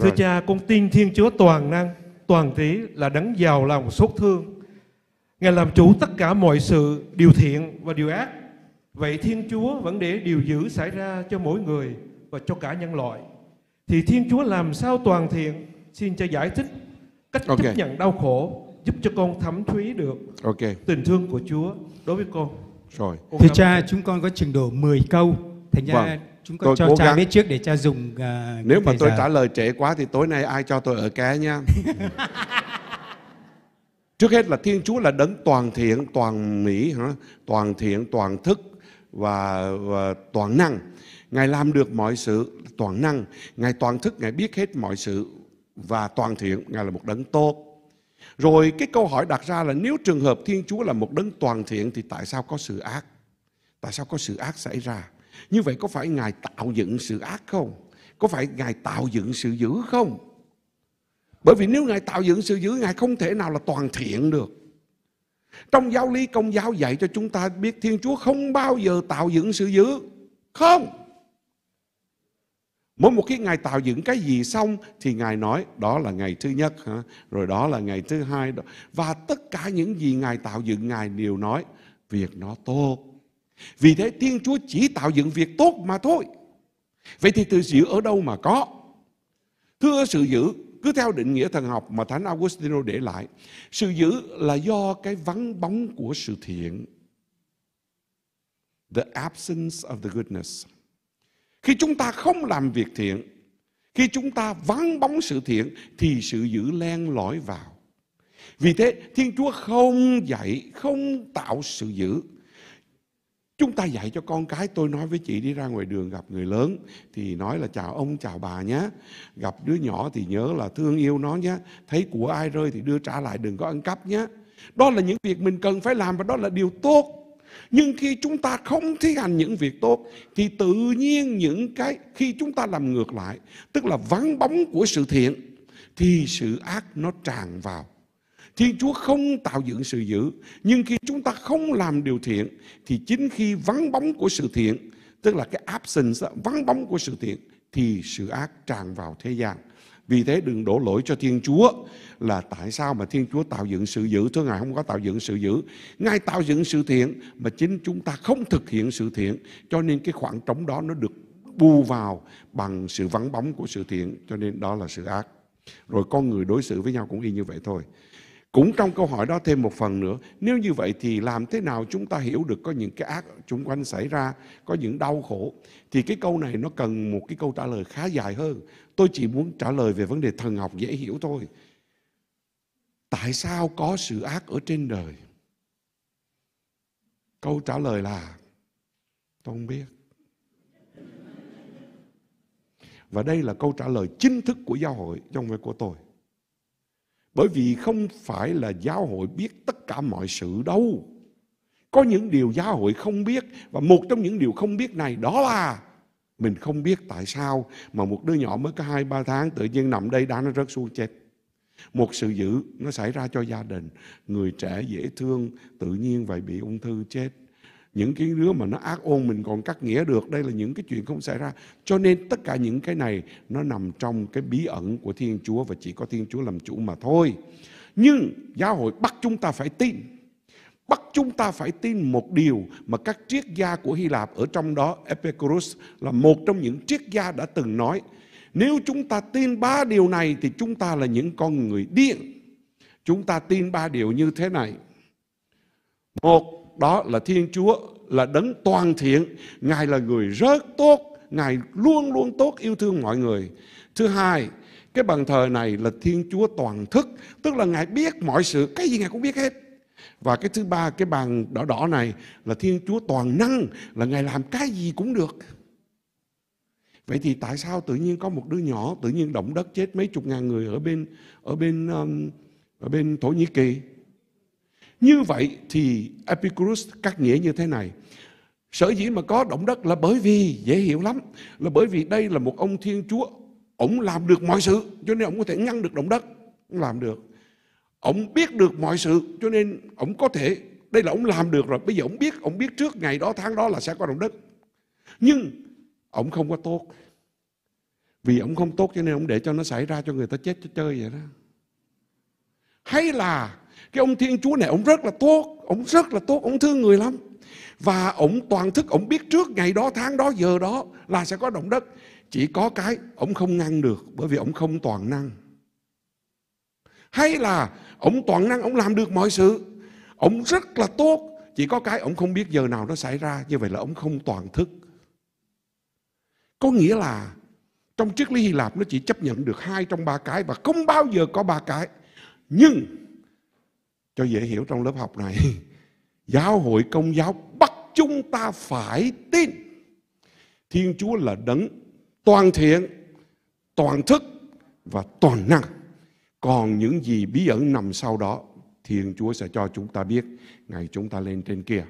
Thưa cha, con tin Thiên Chúa toàn năng, toàn trí là đấng giàu lòng xót thương. Ngài làm chủ tất cả mọi sự điều thiện và điều ác. Vậy Thiên Chúa vẫn để điều dữ xảy ra cho mỗi người và cho cả nhân loại. Thì Thiên Chúa làm sao toàn thiện? Xin cha giải thích cách okay. chấp nhận đau khổ giúp cho con thấm thúy được okay. tình thương của Chúa đối với con. Rồi. Thưa cha, chúng con có trình độ 10 câu Thành ra vâng. chúng con tôi cho cố cha gắng. biết trước để cha dùng uh, Nếu mà tôi giờ. trả lời trễ quá thì tối nay ai cho tôi ở cá nha. trước hết là Thiên Chúa là đấng toàn thiện, toàn mỹ hả? Toàn thiện, toàn thức và, và toàn năng. Ngài làm được mọi sự toàn năng, Ngài toàn thức, Ngài biết hết mọi sự và toàn thiện, Ngài là một đấng tốt. Rồi cái câu hỏi đặt ra là nếu trường hợp Thiên Chúa là một đấng toàn thiện thì tại sao có sự ác? Tại sao có sự ác xảy ra? Như vậy có phải Ngài tạo dựng sự ác không? Có phải Ngài tạo dựng sự dữ không? Bởi vì nếu Ngài tạo dựng sự dữ, Ngài không thể nào là toàn thiện được. Trong giáo lý công giáo dạy cho chúng ta biết Thiên Chúa không bao giờ tạo dựng sự dữ. Không. Mỗi một khi Ngài tạo dựng cái gì xong thì Ngài nói đó là ngày thứ nhất, hả? rồi đó là ngày thứ hai. Và tất cả những gì Ngài tạo dựng Ngài đều nói việc nó tốt. Vì thế Thiên Chúa chỉ tạo dựng việc tốt mà thôi. Vậy thì từ giữ ở đâu mà có? Thưa sự giữ, cứ theo định nghĩa thần học mà Thánh Augustino để lại, sự giữ là do cái vắng bóng của sự thiện. The absence of the goodness. Khi chúng ta không làm việc thiện, khi chúng ta vắng bóng sự thiện thì sự giữ len lỏi vào. Vì thế, Thiên Chúa không dạy, không tạo sự giữ Chúng ta dạy cho con cái, tôi nói với chị đi ra ngoài đường gặp người lớn thì nói là chào ông, chào bà nhé. Gặp đứa nhỏ thì nhớ là thương yêu nó nhé. Thấy của ai rơi thì đưa trả lại, đừng có ăn cắp nhé. Đó là những việc mình cần phải làm và đó là điều tốt. Nhưng khi chúng ta không thi hành những việc tốt thì tự nhiên những cái khi chúng ta làm ngược lại, tức là vắng bóng của sự thiện thì sự ác nó tràn vào Thiên Chúa không tạo dựng sự dữ, nhưng khi chúng ta không làm điều thiện, thì chính khi vắng bóng của sự thiện, tức là cái absence, vắng bóng của sự thiện, thì sự ác tràn vào thế gian. Vì thế đừng đổ lỗi cho Thiên Chúa là tại sao mà Thiên Chúa tạo dựng sự dữ, thưa Ngài không có tạo dựng sự dữ. Ngài tạo dựng sự thiện mà chính chúng ta không thực hiện sự thiện, cho nên cái khoảng trống đó nó được bù vào bằng sự vắng bóng của sự thiện, cho nên đó là sự ác. Rồi con người đối xử với nhau cũng y như vậy thôi. Cũng trong câu hỏi đó thêm một phần nữa, nếu như vậy thì làm thế nào chúng ta hiểu được có những cái ác xung quanh xảy ra, có những đau khổ? Thì cái câu này nó cần một cái câu trả lời khá dài hơn. Tôi chỉ muốn trả lời về vấn đề thần học dễ hiểu thôi. Tại sao có sự ác ở trên đời? Câu trả lời là tôi không biết. Và đây là câu trả lời chính thức của giáo hội trong với của tôi. Bởi vì không phải là giáo hội biết tất cả mọi sự đâu. Có những điều giáo hội không biết và một trong những điều không biết này đó là mình không biết tại sao mà một đứa nhỏ mới có 2 3 tháng tự nhiên nằm đây đã nó rớt xuống chết. Một sự dữ nó xảy ra cho gia đình, người trẻ dễ thương tự nhiên vậy bị ung thư chết những cái đứa mà nó ác ôn mình còn cắt nghĩa được đây là những cái chuyện không xảy ra cho nên tất cả những cái này nó nằm trong cái bí ẩn của thiên chúa và chỉ có thiên chúa làm chủ mà thôi nhưng giáo hội bắt chúng ta phải tin bắt chúng ta phải tin một điều mà các triết gia của Hy Lạp ở trong đó Epicurus là một trong những triết gia đã từng nói nếu chúng ta tin ba điều này thì chúng ta là những con người điên chúng ta tin ba điều như thế này một đó là Thiên Chúa là đấng toàn thiện, Ngài là người rất tốt, Ngài luôn luôn tốt yêu thương mọi người. Thứ hai, cái bàn thờ này là Thiên Chúa toàn thức, tức là Ngài biết mọi sự, cái gì Ngài cũng biết hết. Và cái thứ ba, cái bàn đỏ đỏ này là Thiên Chúa toàn năng, là Ngài làm cái gì cũng được. Vậy thì tại sao tự nhiên có một đứa nhỏ tự nhiên động đất chết mấy chục ngàn người ở bên ở bên um, ở bên Thổ Nhĩ Kỳ như vậy thì Epicurus cắt nghĩa như thế này. Sở dĩ mà có động đất là bởi vì, dễ hiểu lắm, là bởi vì đây là một ông Thiên Chúa, ông làm được mọi sự, cho nên ông có thể ngăn được động đất, ông làm được. Ông biết được mọi sự, cho nên ông có thể, đây là ông làm được rồi, bây giờ ông biết, ông biết trước ngày đó, tháng đó là sẽ có động đất. Nhưng, ông không có tốt. Vì ông không tốt cho nên ông để cho nó xảy ra cho người ta chết cho chơi vậy đó. Hay là cái ông thiên chúa này ông rất là tốt ông rất là tốt ông thương người lắm và ông toàn thức ông biết trước ngày đó tháng đó giờ đó là sẽ có động đất chỉ có cái ông không ngăn được bởi vì ông không toàn năng hay là ông toàn năng ông làm được mọi sự ông rất là tốt chỉ có cái ông không biết giờ nào nó xảy ra như vậy là ông không toàn thức có nghĩa là trong triết lý hy lạp nó chỉ chấp nhận được hai trong ba cái và không bao giờ có ba cái nhưng cho dễ hiểu trong lớp học này giáo hội công giáo bắt chúng ta phải tin thiên chúa là đấng toàn thiện toàn thức và toàn năng còn những gì bí ẩn nằm sau đó thiên chúa sẽ cho chúng ta biết ngày chúng ta lên trên kia